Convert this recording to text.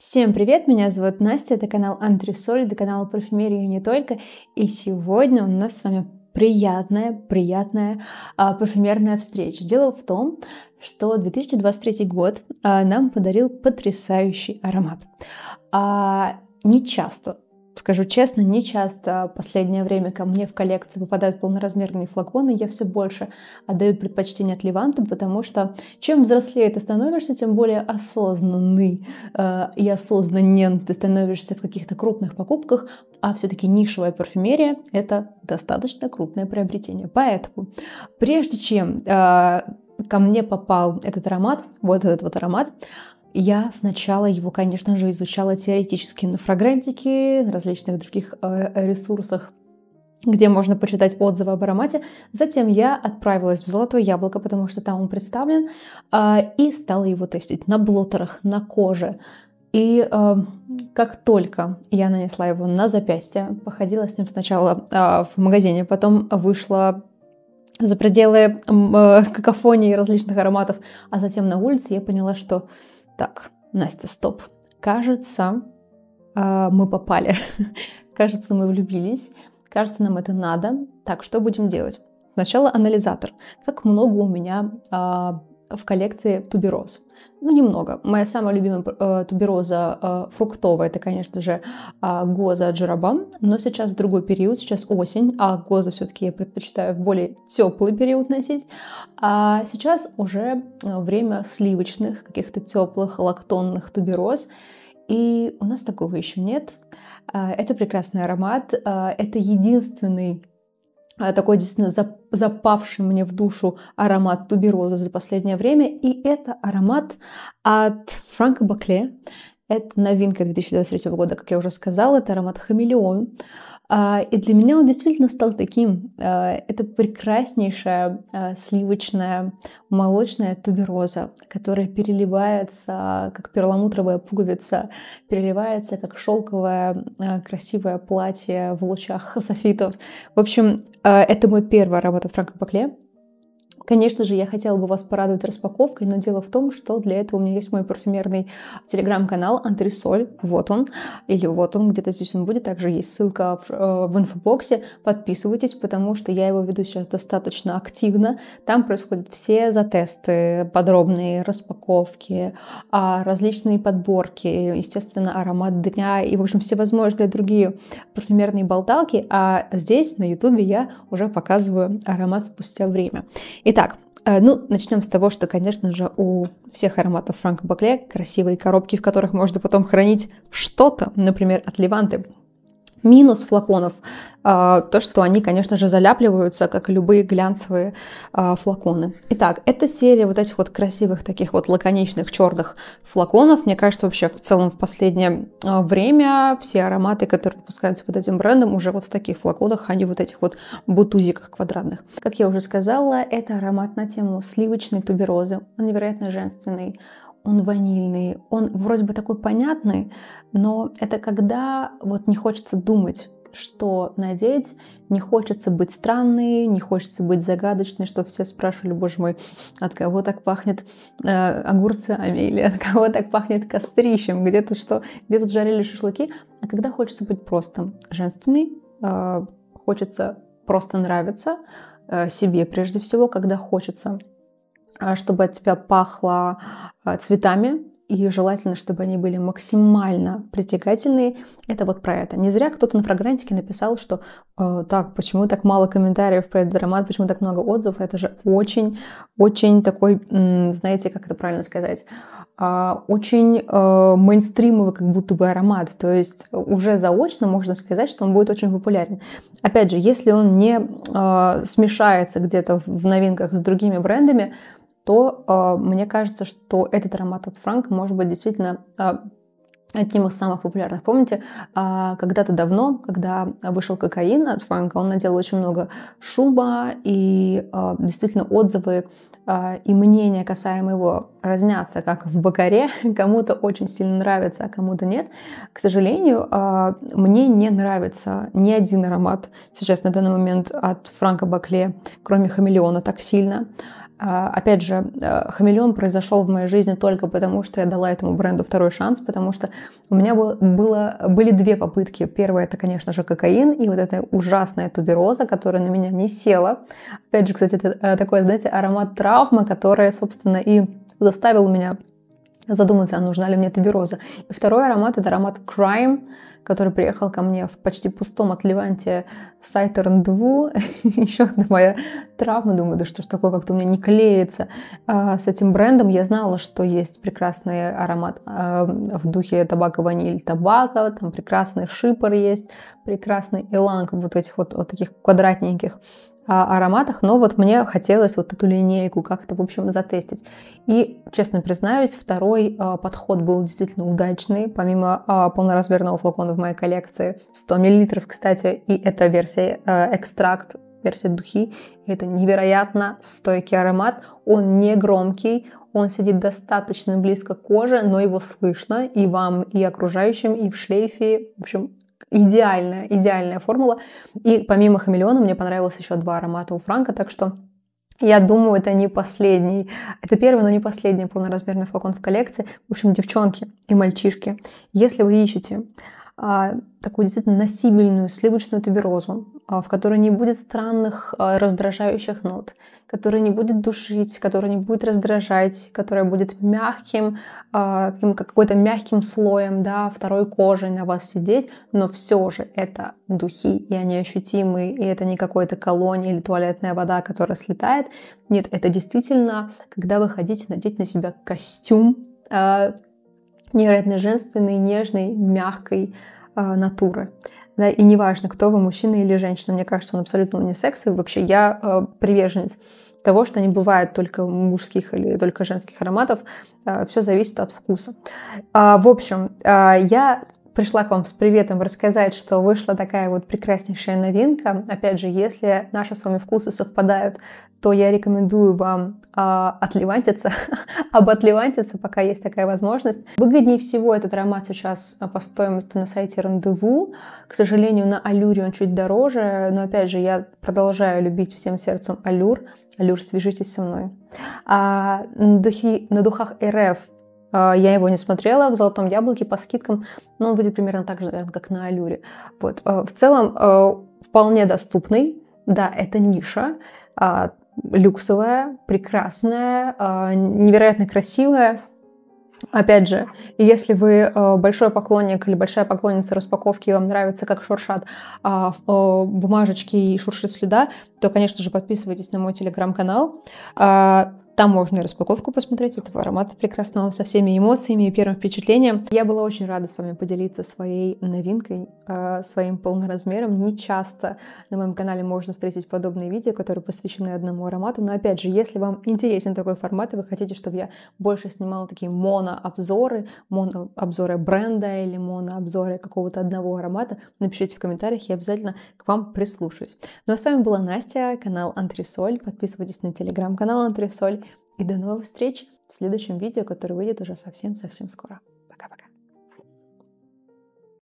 Всем привет, меня зовут Настя, это канал Антресоль, это канал парфюмерии не только. И сегодня у нас с вами приятная, приятная а, парфюмерная встреча. Дело в том, что 2023 год а, нам подарил потрясающий аромат. А, не часто Скажу честно, не часто в последнее время ко мне в коллекцию попадают полноразмерные флаконы. Я все больше отдаю предпочтение от Леванта, потому что чем взрослее ты становишься, тем более осознанный э, и осознанен ты становишься в каких-то крупных покупках, а все-таки нишевая парфюмерия — это достаточно крупное приобретение. Поэтому прежде чем э, ко мне попал этот аромат, вот этот вот аромат, я сначала его, конечно же, изучала теоретически на фрагрантике, на различных других э, ресурсах, где можно почитать отзывы об аромате. Затем я отправилась в Золотое яблоко, потому что там он представлен, э, и стала его тестить на блотерах, на коже. И э, как только я нанесла его на запястье, походила с ним сначала э, в магазине, потом вышла за пределы э, какофонии различных ароматов, а затем на улице я поняла, что так, Настя, стоп. Кажется, а, мы попали. Кажется, мы влюбились. Кажется, нам это надо. Так, что будем делать? Сначала анализатор. Как много у меня а, в коллекции тубероз. Ну, немного. Моя самая любимая э, тубероза э, фруктовая, это, конечно же, э, гоза джарабам, но сейчас другой период, сейчас осень, а гоза все-таки я предпочитаю в более теплый период носить. А сейчас уже э, время сливочных, каких-то теплых, лактонных тубероз, и у нас такого еще нет. Э, это прекрасный аромат, э, это единственный а, такой действительно запавший мне в душу аромат туберозы за последнее время. И это аромат от Франка Бакле. Это новинка 2023 года, как я уже сказала, это аромат «Хамелеон». А, и для меня он действительно стал таким. А, это прекраснейшая а, сливочная молочная тубероза, которая переливается, как перламутровая пуговица, переливается, как шелковое красивое платье в лучах софитов. В общем, это мой первый работа от Франко Бакле. Конечно же, я хотела бы вас порадовать распаковкой, но дело в том, что для этого у меня есть мой парфюмерный телеграм-канал Антресоль. Вот он. Или вот он, где-то здесь он будет. Также есть ссылка в, э, в инфобоксе. Подписывайтесь, потому что я его веду сейчас достаточно активно. Там происходят все затесты, подробные распаковки, а, различные подборки, естественно, аромат дня и, в общем, всевозможные другие парфюмерные болталки. А здесь, на ютубе, я уже показываю аромат спустя время. Итак, Итак, э, ну, начнем с того, что, конечно же, у всех ароматов Франка Бакле красивые коробки, в которых можно потом хранить что-то, например, от Леванты. Минус флаконов а, то, что они, конечно же, заляпливаются, как и любые глянцевые а, флаконы. Итак, эта серия вот этих вот красивых таких вот лаконичных черных флаконов, мне кажется, вообще в целом в последнее а, время все ароматы, которые выпускаются под этим брендом, уже вот в таких флаконах, а не вот этих вот бутузиках квадратных. Как я уже сказала, это аромат на тему сливочной туберозы. Он невероятно женственный, он ванильный, он вроде бы такой понятный, но это когда вот не хочется думать, что надеть, не хочется быть странной, не хочется быть загадочной, что все спрашивали, боже мой, от кого так пахнет э, огурцами или от кого так пахнет кострищем, где то что, где тут жарили шашлыки. А когда хочется быть простым, женственной, э, хочется просто нравиться э, себе прежде всего, когда хочется а, чтобы от тебя пахло а, цветами, и желательно, чтобы они были максимально притягательные. Это вот про это. Не зря кто-то на фрагрантике написал, что э, так, почему так мало комментариев про этот аромат, почему так много отзывов. Это же очень, очень такой, знаете, как это правильно сказать, а, очень э, мейнстримовый как будто бы аромат. То есть уже заочно можно сказать, что он будет очень популярен. Опять же, если он не э, смешается где-то в новинках с другими брендами, то э, мне кажется, что этот аромат от Франка может быть действительно э, одним из самых популярных. Помните, э, когда-то давно, когда вышел кокаин от Франка, он надел очень много шуба, и э, действительно отзывы э, и мнения касаемо его разнятся, как в Бакаре. Кому-то очень сильно нравится, а кому-то нет. К сожалению, мне не нравится ни один аромат сейчас на данный момент от Франка Бакле, кроме хамелеона, так сильно. А, опять же, э, хамелеон произошел в моей жизни только потому, что я дала этому бренду второй шанс, потому что у меня было, было, были две попытки. Первая это, конечно же, кокаин и вот эта ужасная тубероза, которая на меня не села. Опять же, кстати, это э, такой, знаете, аромат травмы, которая, собственно, и заставил меня задуматься, а нужна ли мне тубероза. И второй аромат это аромат crime, который приехал ко мне в почти пустом от Леванте сайта рандеву. Еще одна моя травма. Думаю, да что ж такое, как-то у меня не клеится а, с этим брендом. Я знала, что есть прекрасный аромат а, в духе табака, ваниль, табака. Там прекрасный шипор есть, прекрасный эланг. Вот в этих вот, вот таких квадратненьких а, ароматах, но вот мне хотелось вот эту линейку как-то, в общем, затестить. И, честно признаюсь, второй а, подход был действительно удачный. Помимо а, полноразмерного флакона в моей коллекции 100 мл, кстати, и это версия э, экстракт, версия духи. И это невероятно стойкий аромат, он не громкий, он сидит достаточно близко к коже, но его слышно и вам, и окружающим, и в шлейфе. В общем, идеальная, идеальная формула. И помимо хамелеона мне понравилось еще два аромата у Франка, так что я думаю, это не последний. Это первый, но не последний полноразмерный флакон в коллекции. В общем, девчонки и мальчишки, если вы ищете а, такую действительно носибельную сливочную туберозу, а, в которой не будет странных а, раздражающих нот, которая не будет душить, которая не будет раздражать, которая будет мягким, какой-то мягким слоем, да, второй кожи на вас сидеть, но все же это духи, и они ощутимы, и это не какой-то колонь или туалетная вода, которая слетает. Нет, это действительно, когда вы хотите надеть на себя костюм, невероятно женственной, нежной, мягкой э, натуры. Да, и неважно, кто вы, мужчина или женщина, мне кажется, он абсолютно унисекс, и вообще я э, приверженец того, что не бывает только мужских или только женских ароматов, э, а, все зависит от вкуса. Э, в общем, э, я пришла к вам с приветом рассказать, что вышла такая вот прекраснейшая новинка. Опять же, если наши с вами вкусы совпадают, то я рекомендую вам э, отливантиться, оботливантиться, пока есть такая возможность. Выгоднее всего этот аромат сейчас а, по стоимости на сайте Рандеву. К сожалению, на Алюре он чуть дороже, но опять же, я продолжаю любить всем сердцем Алюр. Алюр, свяжитесь со мной. А на, духи, на духах РФ а, я его не смотрела в «Золотом яблоке» по скидкам, но он выйдет примерно так же, наверное, как на «Алюре». Вот. А, в целом, а, вполне доступный. Да, это ниша, люксовая, прекрасная, невероятно красивая. Опять же, если вы большой поклонник или большая поклонница распаковки, и вам нравится, как шуршат бумажечки и шуршит следа, то, конечно же, подписывайтесь на мой телеграм-канал. Там можно и распаковку посмотреть этого аромата прекрасного со всеми эмоциями и первым впечатлением. Я была очень рада с вами поделиться своей новинкой, э, своим полноразмером. Не часто на моем канале можно встретить подобные видео, которые посвящены одному аромату. Но опять же, если вам интересен такой формат, и вы хотите, чтобы я больше снимала такие моно обзоры, моно обзоры бренда или моно обзоры какого-то одного аромата, напишите в комментариях, я обязательно к вам прислушаюсь. Ну а с вами была Настя, канал Антресоль. Подписывайтесь на телеграм-канал Антресоль. И до новых встреч в следующем видео, которое выйдет уже совсем-совсем скоро.